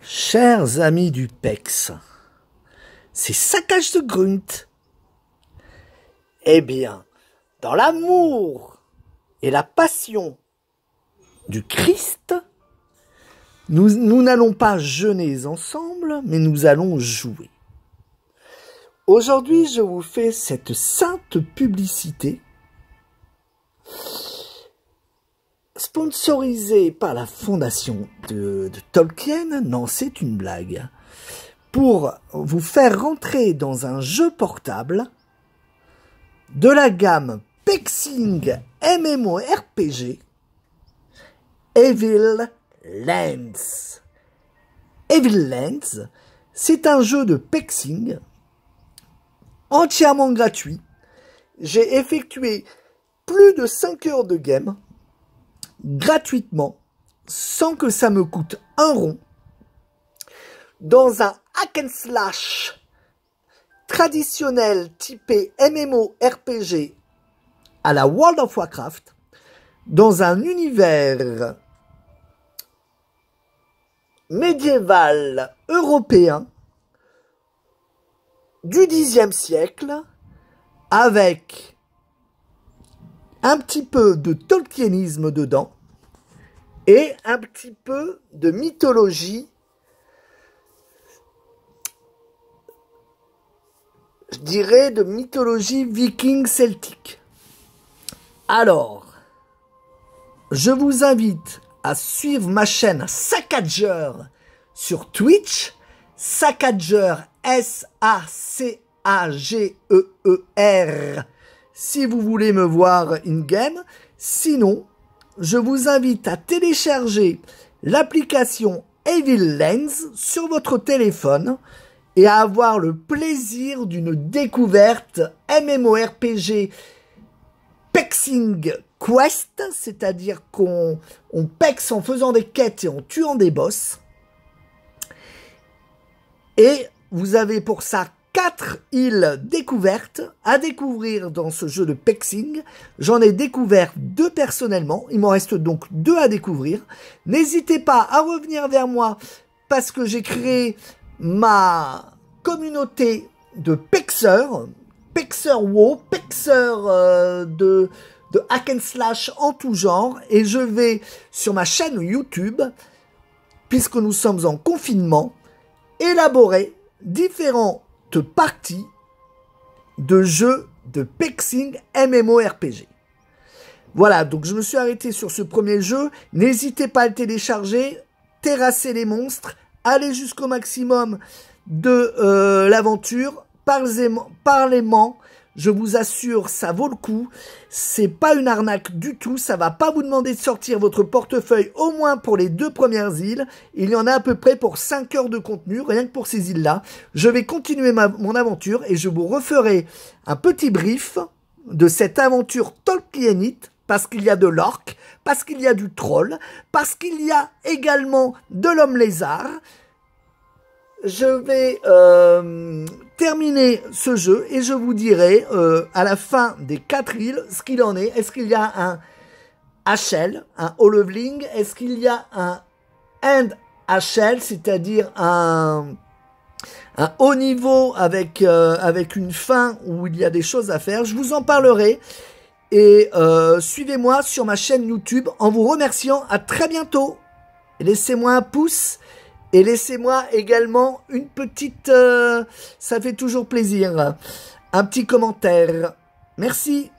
Chers amis du PEX, c'est saccage de Grunt. Eh bien, dans l'amour et la passion du Christ, nous n'allons pas jeûner ensemble, mais nous allons jouer. Aujourd'hui, je vous fais cette sainte publicité sponsorisé par la fondation de, Tolkien, non, c'est une blague, pour vous faire rentrer dans un jeu portable de la gamme Pexing MMORPG Evil Lens Evil Lens, c'est un jeu de Pexing entièrement gratuit. J'ai effectué plus de 5 heures de game gratuitement, sans que ça me coûte un rond, dans un hack and slash traditionnel typé MMORPG à la World of Warcraft, dans un univers médiéval européen du Xe siècle, avec un petit peu de tolkienisme dedans et un petit peu de mythologie, je dirais de mythologie viking celtique. Alors, je vous invite à suivre ma chaîne Sackager sur Twitch, Sackager S-A-C-A-G-E-E-R. e e e r si vous voulez me voir in-game. Sinon, je vous invite à télécharger l'application Evil Lens sur votre téléphone et à avoir le plaisir d'une découverte MMORPG Pexing Quest, c'est-à-dire qu'on on pexe en faisant des quêtes et en tuant des boss. Et vous avez pour ça quatre îles découvertes à découvrir dans ce jeu de pexing. J'en ai découvert deux personnellement. Il m'en reste donc deux à découvrir. N'hésitez pas à revenir vers moi parce que j'ai créé ma communauté de pexeurs, pexeurs WoW, pexeurs euh, de, de hack and slash en tout genre. Et je vais sur ma chaîne YouTube, puisque nous sommes en confinement, élaborer différents partie de jeu de Pexing MMORPG. Voilà, donc je me suis arrêté sur ce premier jeu. N'hésitez pas à le télécharger, terrasser les monstres, aller jusqu'au maximum de euh, l'aventure, les moi je vous assure, ça vaut le coup. C'est pas une arnaque du tout. Ça va pas vous demander de sortir votre portefeuille au moins pour les deux premières îles. Il y en a à peu près pour 5 heures de contenu, rien que pour ces îles-là. Je vais continuer mon aventure et je vous referai un petit brief de cette aventure tolkienite parce qu'il y a de l'orque, parce qu'il y a du troll, parce qu'il y a également de l'homme lézard je vais euh, terminer ce jeu et je vous dirai euh, à la fin des 4 îles ce qu'il en est. Est-ce qu'il y a un HL, un of leveling Est-ce qu'il y a un end HL, c'est-à-dire un, haut niveau avec, euh, avec une fin où il y a des choses à faire Je vous en parlerai. Et suivez-moi sur ma chaîne YouTube en vous remerciant. À très bientôt. Laissez-moi un pouce. Et laissez-moi également une petite... Euh, ça fait toujours plaisir. Un petit commentaire. Merci.